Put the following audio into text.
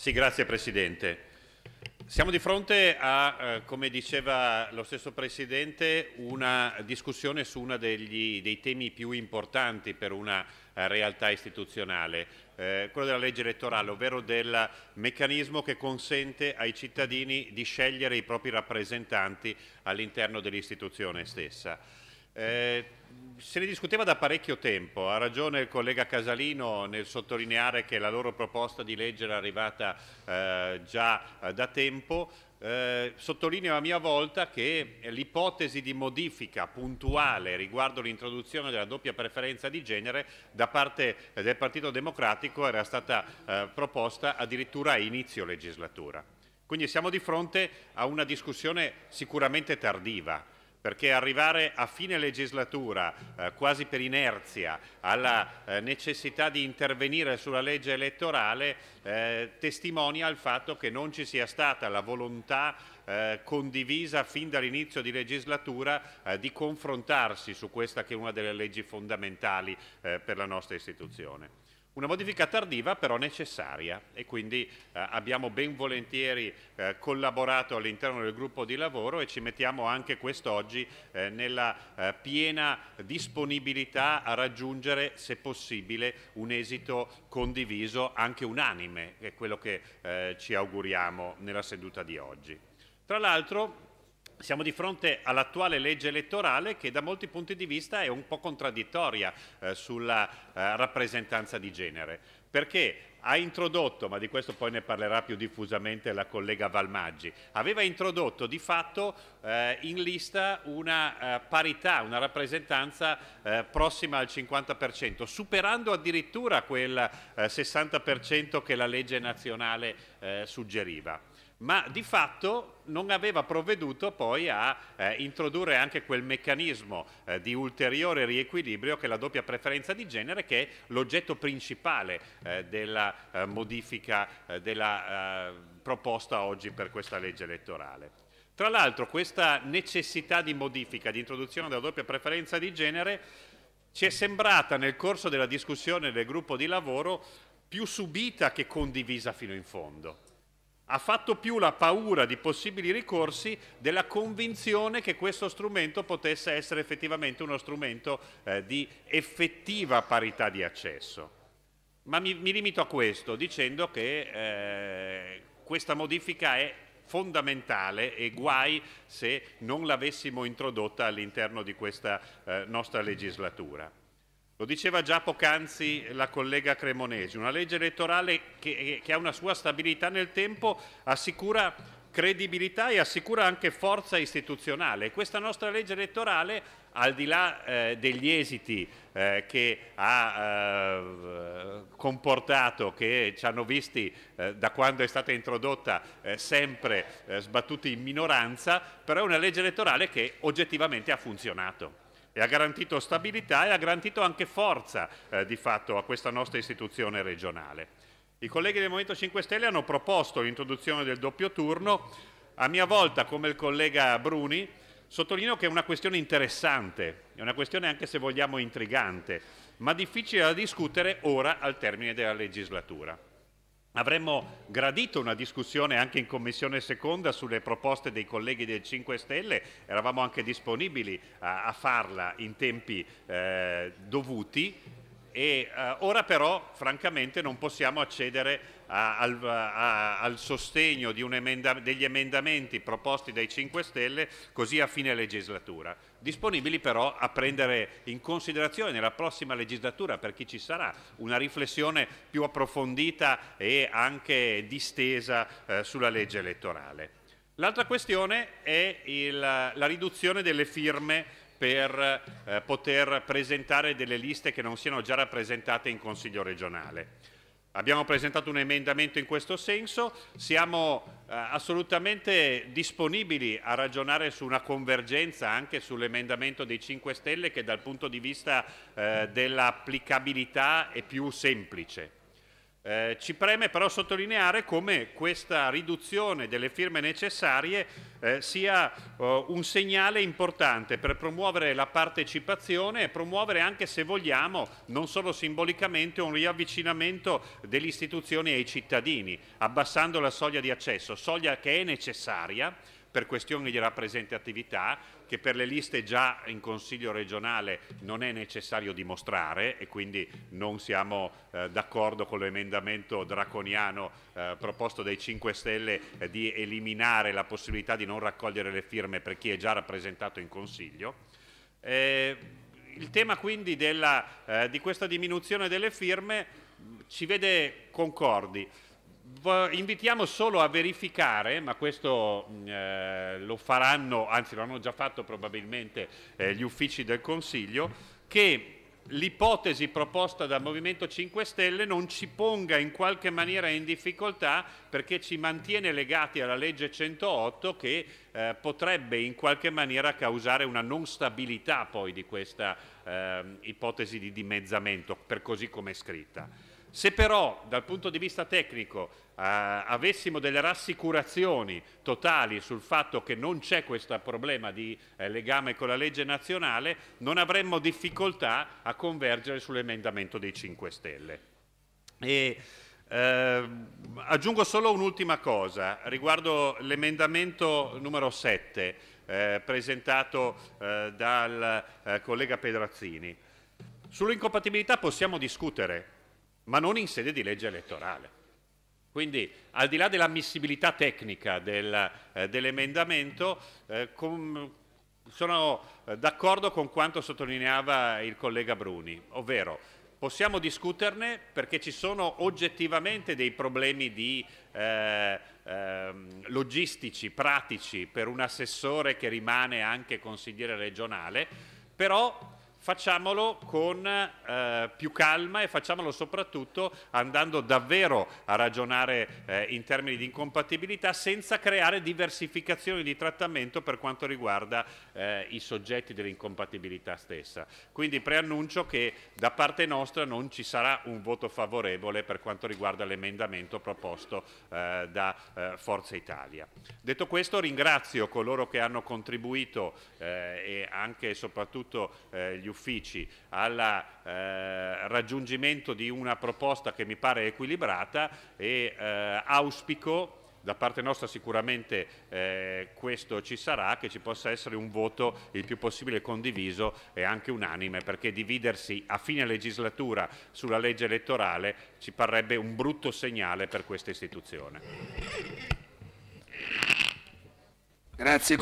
Sì, grazie Presidente. Siamo di fronte a, eh, come diceva lo stesso Presidente, una discussione su uno dei temi più importanti per una eh, realtà istituzionale, eh, quello della legge elettorale, ovvero del meccanismo che consente ai cittadini di scegliere i propri rappresentanti all'interno dell'istituzione stessa. Eh, se ne discuteva da parecchio tempo, ha ragione il collega Casalino nel sottolineare che la loro proposta di legge era arrivata eh, già eh, da tempo, eh, sottolineo a mia volta che l'ipotesi di modifica puntuale riguardo l'introduzione della doppia preferenza di genere da parte eh, del Partito Democratico era stata eh, proposta addirittura a inizio legislatura. Quindi siamo di fronte a una discussione sicuramente tardiva, perché arrivare a fine legislatura, eh, quasi per inerzia, alla eh, necessità di intervenire sulla legge elettorale eh, testimonia il fatto che non ci sia stata la volontà eh, condivisa fin dall'inizio di legislatura eh, di confrontarsi su questa che è una delle leggi fondamentali eh, per la nostra istituzione. Una modifica tardiva però necessaria e quindi eh, abbiamo ben volentieri eh, collaborato all'interno del gruppo di lavoro e ci mettiamo anche quest'oggi eh, nella eh, piena disponibilità a raggiungere, se possibile, un esito condiviso, anche unanime, che è quello che eh, ci auguriamo nella seduta di oggi. Tra l'altro siamo di fronte all'attuale legge elettorale che da molti punti di vista è un po' contraddittoria eh, sulla eh, rappresentanza di genere, perché ha introdotto, ma di questo poi ne parlerà più diffusamente la collega Valmaggi, aveva introdotto di fatto eh, in lista una eh, parità, una rappresentanza eh, prossima al 50%, superando addirittura quel 60% eh, che la legge nazionale eh, suggeriva ma di fatto non aveva provveduto poi a eh, introdurre anche quel meccanismo eh, di ulteriore riequilibrio che è la doppia preferenza di genere che è l'oggetto principale eh, della eh, modifica eh, della eh, proposta oggi per questa legge elettorale. Tra l'altro questa necessità di modifica, di introduzione della doppia preferenza di genere ci è sembrata nel corso della discussione del gruppo di lavoro più subita che condivisa fino in fondo ha fatto più la paura di possibili ricorsi della convinzione che questo strumento potesse essere effettivamente uno strumento eh, di effettiva parità di accesso. Ma mi, mi limito a questo dicendo che eh, questa modifica è fondamentale e guai se non l'avessimo introdotta all'interno di questa eh, nostra legislatura. Lo diceva già poc'anzi la collega Cremonesi, una legge elettorale che, che, ha una sua stabilità nel tempo assicura credibilità e assicura anche forza istituzionale. Questa nostra legge elettorale, al di là eh, degli esiti eh, che ha eh, comportato, che ci hanno visti eh, da quando è stata introdotta eh, sempre eh, sbattuti in minoranza, però è una legge elettorale che oggettivamente ha funzionato e ha garantito stabilità e ha garantito anche forza eh, di fatto a questa nostra istituzione regionale. I colleghi del Movimento 5 Stelle hanno proposto l'introduzione del doppio turno, a mia volta come il collega Bruni sottolineo che è una questione interessante, è una questione anche se vogliamo intrigante, ma difficile da discutere ora al termine della legislatura. Avremmo gradito una discussione anche in Commissione seconda sulle proposte dei colleghi del 5 Stelle, eravamo anche disponibili a, a farla in tempi eh, dovuti, e, eh, ora però francamente non possiamo accedere a, al, a, al, sostegno emenda, degli emendamenti proposti dai 5 Stelle così a fine legislatura. Disponibili però a prendere in considerazione nella prossima legislatura, per chi ci sarà, una riflessione più approfondita e anche distesa eh, sulla legge elettorale. L'altra questione è il, la riduzione delle firme per eh, poter presentare delle liste che non siano già rappresentate in Consiglio regionale. Abbiamo presentato un emendamento in questo senso, siamo eh, assolutamente disponibili a ragionare su una convergenza anche sull'emendamento dei 5 Stelle che dal punto di vista eh, dell'applicabilità è più semplice. Eh, ci preme però sottolineare come questa riduzione delle firme necessarie eh, sia eh, un segnale importante per promuovere la partecipazione e promuovere anche se vogliamo, non solo simbolicamente, un riavvicinamento delle istituzioni ai cittadini, abbassando la soglia di accesso, soglia che è necessaria per questioni di rappresentatività che per le liste già in Consiglio regionale non è necessario dimostrare e quindi non siamo eh, d'accordo con l'emendamento draconiano eh, proposto dai 5 Stelle eh, di eliminare la possibilità di non raccogliere le firme per chi è già rappresentato in Consiglio. Eh, il tema quindi della, eh, di questa diminuzione delle firme ci vede concordi invitiamo solo a verificare, ma questo mm, eh, lo faranno, anzi lo hanno già fatto probabilmente eh, gli uffici del Consiglio, che l'ipotesi proposta dal Movimento 5 Stelle non ci ponga in qualche maniera in difficoltà perché ci mantiene legati alla legge 108 che eh, potrebbe in qualche maniera causare una non stabilità poi di questa ehm, ipotesi di dimezzamento per così come è scritta. Se però dal punto di vista tecnico eh, avessimo delle rassicurazioni totali sul fatto che non c'è questo problema di eh, legame con la legge nazionale, non avremmo difficoltà a convergere sull'emendamento dei 5 Stelle. E, eh, aggiungo solo un'ultima cosa riguardo l'emendamento numero 7 eh, presentato eh, dal eh, collega Pedrazzini. Sull'incompatibilità possiamo discutere, ma non in sede di legge elettorale. Quindi al di là dell'ammissibilità tecnica del, eh, dell'emendamento, eh, sono eh, d'accordo con quanto sottolineava il collega Bruni, ovvero possiamo discuterne perché ci sono oggettivamente dei problemi di, eh, eh, logistici, pratici per un assessore che rimane anche consigliere regionale, però Facciamolo con eh, più calma e facciamolo soprattutto andando davvero a ragionare eh, in termini di incompatibilità senza creare diversificazioni di trattamento per quanto riguarda eh, i soggetti dell'incompatibilità stessa. Quindi preannuncio che da parte nostra non ci sarà un voto favorevole per quanto riguarda l'emendamento proposto eh, da eh, Forza Italia. Detto questo ringrazio coloro che hanno contribuito eh, e anche e soprattutto gli degli uffici al eh, raggiungimento di una proposta che mi pare equilibrata e eh, auspico da parte nostra sicuramente eh, questo ci sarà, che ci possa essere un voto il più possibile condiviso e anche unanime, perché dividersi a fine legislatura sulla legge elettorale ci parrebbe un brutto segnale per questa istituzione. Grazie.